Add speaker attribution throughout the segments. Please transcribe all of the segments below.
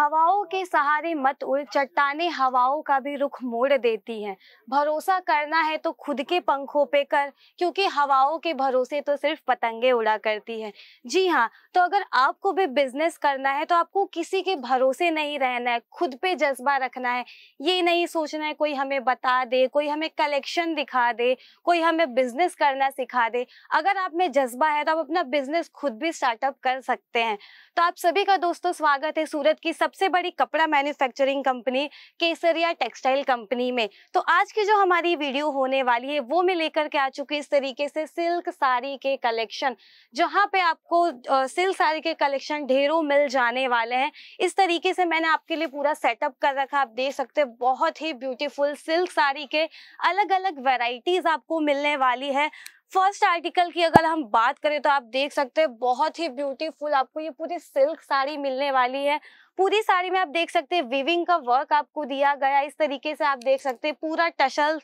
Speaker 1: हवाओं के सहारे मत उड़ चट्टाने हवाओं का भी रुख मोड़ देती हैं भरोसा करना है तो खुद के पंखों पे कर क्योंकि हवाओं के भरोसे तो सिर्फ पतंगे उड़ा करती हैं जी हाँ तो अगर आपको भी बिजनेस करना है तो आपको किसी के भरोसे नहीं रहना है खुद पे जज्बा रखना है ये नहीं सोचना है कोई हमें बता दे कोई हमें कलेक्शन दिखा दे कोई हमें बिजनेस करना सिखा दे अगर आप में जज्बा है तो आप अपना बिजनेस खुद भी स्टार्टअप कर सकते हैं तो आप सभी का दोस्तों स्वागत है सूरत की सबसे बड़ी कपड़ा manufacturing company Kesariya textile company में तो आज की जो हमारी वीडियो होने वाली है वो मैं लेकर के आ चुकी इस तरीके से सिल्क साड़ी के कलेक्शन जहाँ पे आपको सिल्क साड़ी के कलेक्शन ढेरों मिल जाने वाले हैं इस तरीके से मैंने आपके लिए पूरा सेटअप कर रखा आप देख सकते हैं बहुत ही ब्यूटीफुल सिल्क साड़ी के अलग अलग वेराइटीज आपको मिलने वाली है फर्स्ट आर्टिकल की अगर हम बात करें तो आप देख सकते हैं बहुत ही ब्यूटीफुल आपको ये पूरी सिल्क साड़ी मिलने वाली है पूरी साड़ी में आप देख सकते हैं विविंग का वर्क आपको दिया गया इस तरीके से आप देख सकते हैं पूरा टशल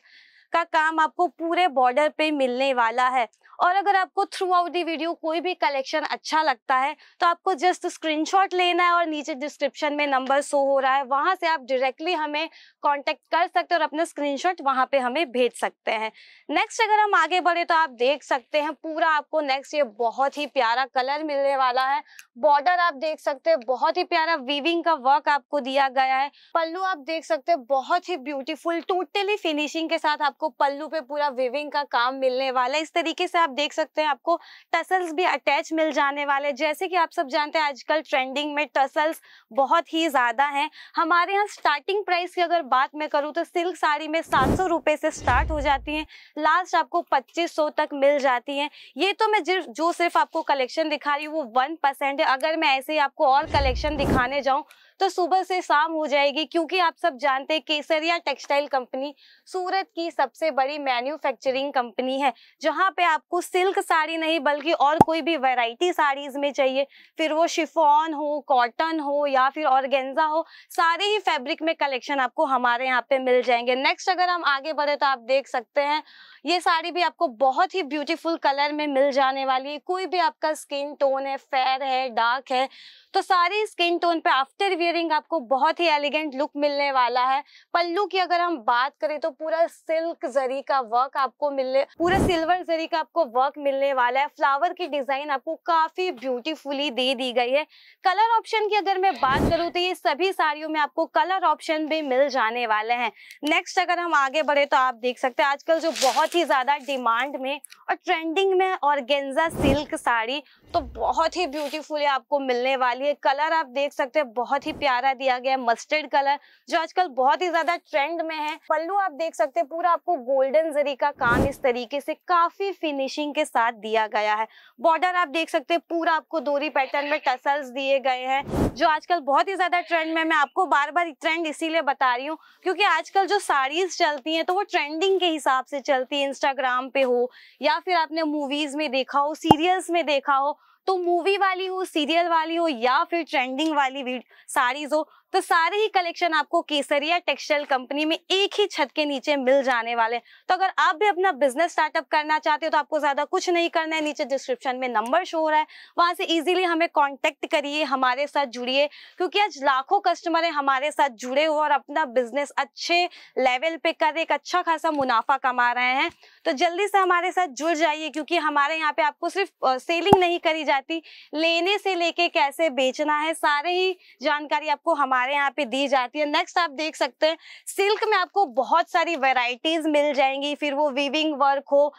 Speaker 1: का काम आपको पूरे बॉर्डर पे मिलने वाला है और अगर आपको थ्रू आउट दी वीडियो कोई भी कलेक्शन अच्छा लगता है तो आपको जस्ट स्क्रीनशॉट लेना है और नीचे डिस्क्रिप्शन में नंबर शो हो रहा है वहां से आप डायरेक्टली हमें कांटेक्ट कर सकते हैं और अपना स्क्रीनशॉट वहां पे हमें भेज सकते हैं नेक्स्ट अगर हम आगे बढ़े तो आप देख सकते हैं पूरा आपको नेक्स्ट ये बहुत ही प्यारा कलर मिलने वाला है बॉर्डर आप देख सकते हैं बहुत ही प्यारा वीविंग का वर्क आपको दिया गया है पल्लू आप देख सकते हैं बहुत ही ब्यूटीफुल टोटली फिनिशिंग के साथ आपको आपको पल्लू पे पूरा विविंग का काम मिलने वाला है इस तरीके से आप देख सकते हैं आपको टसल्स भी अटैच मिल जाने वाले हैं जैसे कि आप सब जानते हैं आजकल ट्रेंडिंग में टसल्स बहुत ही ज्यादा हैं हमारे यहाँ स्टार्टिंग प्राइस की अगर बात मैं करूँ तो सिल्क साड़ी में सात सौ से स्टार्ट हो जाती है लास्ट आपको पच्चीस तक मिल जाती है ये तो मैं जो सिर्फ आपको कलेक्शन दिखा रही हूँ वो वन है अगर मैं ऐसे ही आपको और कलेक्शन दिखाने जाऊँ तो सुबह से शाम हो जाएगी क्योंकि आप सब जानते हैं केसरिया टेक्सटाइल कंपनी सूरत की सबसे बड़ी मैन्युफैक्चरिंग कंपनी है जहाँ पे आपको सिल्क साड़ी नहीं बल्कि और कोई भी वैरायटी साड़ीज में चाहिए फिर वो शिफॉन हो कॉटन हो या फिर ऑर्गेन्जा हो सारे ही फैब्रिक में कलेक्शन आपको हमारे यहाँ पे मिल जाएंगे नेक्स्ट अगर हम आगे बढ़े तो आप देख सकते हैं ये साड़ी भी आपको बहुत ही ब्यूटीफुल कलर में मिल जाने वाली है कोई भी आपका स्किन टोन है फेयर है डार्क है तो सारी स्किन टोन पे आफ्टर इयरिंग आपको बहुत ही एलिगेंट लुक मिलने वाला है पल्लू की अगर हम बात करें तो पूरा सिल्क जरी का वर्क आपको मिलने पूरा सिल्वर जरी का आपको वर्क मिलने वाला है फ्लावर की डिजाइन आपको काफी ब्यूटीफुली दे दी गई है कलर ऑप्शन की अगर मैं बात करूँ तो ये सभी साड़ियों में आपको कलर ऑप्शन भी मिल जाने वाले हैं नेक्स्ट अगर हम आगे बढ़े तो आप देख सकते हैं आजकल जो बहुत ही ज्यादा डिमांड में और ट्रेंडिंग में और सिल्क साड़ी तो बहुत ही ब्यूटीफुल आपको मिलने वाली है कलर आप देख सकते हैं बहुत ही प्यारा दिया गया है मस्टर्ड कलर जो आजकल बहुत ही ज्यादा ट्रेंड में है पल्लू आप देख सकते हैं पूरा आपको गोल्डन जरी का काम इस तरीके से काफी फिनिशिंग के साथ दिया गया है बॉर्डर आप देख सकते हैं पूरा आपको दोरी पैटर्न में टसल्स दिए गए हैं जो आजकल बहुत ही ज्यादा ट्रेंड में मैं आपको बार बार ट्रेंड इसीलिए बता रही हूँ क्योंकि आजकल जो साड़ीज चलती है तो वो ट्रेंडिंग के हिसाब से चलती है इंस्टाग्राम पे हो या फिर आपने मूवीज में देखा हो सीरियल्स में देखा हो तो मूवी वाली हो सीरियल वाली हो या फिर ट्रेंडिंग वाली साड़ीज हो तो सारे ही कलेक्शन आपको केसरिया टेक्सटाइल कंपनी में एक ही छत के नीचे मिल जाने वाले तो अगर आप भी अपना बिजनेस स्टार्टअप करना चाहते हो तो आपको ज्यादा कुछ नहीं करना है नीचे डिस्क्रिप्शन में नंबर शो हो रहा है वहां से इजीली हमें कॉन्टेक्ट करिए हमारे साथ जुड़िए क्योंकि आज लाखों कस्टमर है हमारे साथ जुड़े हुए और अपना बिजनेस अच्छे लेवल पे कर एक अच्छा खासा मुनाफा कमा रहे हैं तो जल्दी से हमारे साथ जुड़ जाइए क्योंकि हमारे यहाँ पे आपको सिर्फ सेलिंग नहीं करी जाती लेने से लेके कैसे बेचना है सारे ही जानकारी आपको हमारे हमारे यहाँ पे दी जाती है नेक्स्ट आप देख सकते हैं सिल्क में आपको बहुत सारी वेराइटीज मिल जाएंगी फिर वो वीविंग वर्क हो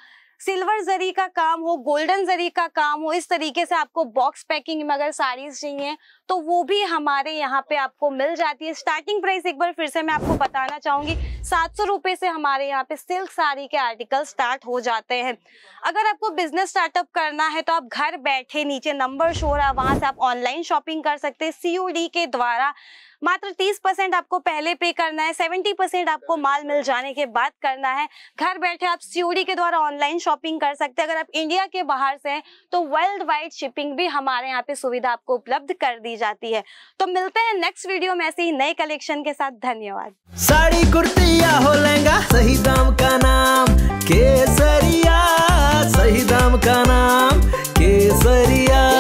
Speaker 1: सिल्वर जरी का काम हो गोल्डन जरी का काम हो इस तरीके से आपको बॉक्स पैकिंग में अगर साड़ीज चाहिए तो वो भी हमारे यहाँ पे आपको मिल जाती है स्टार्टिंग प्राइस एक बार फिर से मैं आपको बताना चाहूंगी सात सौ रुपए से हमारे यहाँ पे सिल्क साड़ी के आर्टिकल स्टार्ट हो जाते हैं अगर आपको बिजनेस स्टार्टअप करना है तो आप घर बैठे नीचे नंबर शोर है वहां से आप ऑनलाइन शॉपिंग कर सकते हैं सीओडी के द्वारा मात्र 30 परसेंट आपको पहले पे करना है 70 परसेंट आपको माल मिल जाने के बाद करना है घर बैठे आप सीओडी के द्वारा ऑनलाइन शॉपिंग कर सकते हैं अगर आप इंडिया के बाहर से हैं तो वर्ल्ड वाइड शिपिंग भी हमारे यहाँ पे सुविधा आपको उपलब्ध कर दी जाती है तो मिलते हैं नेक्स्ट वीडियो में ऐसे ही नए कलेक्शन के साथ धन्यवाद साड़ी कुर्ती हो लेंगा सही दाम का नाम केसरिया सही दाम का नाम केसरिया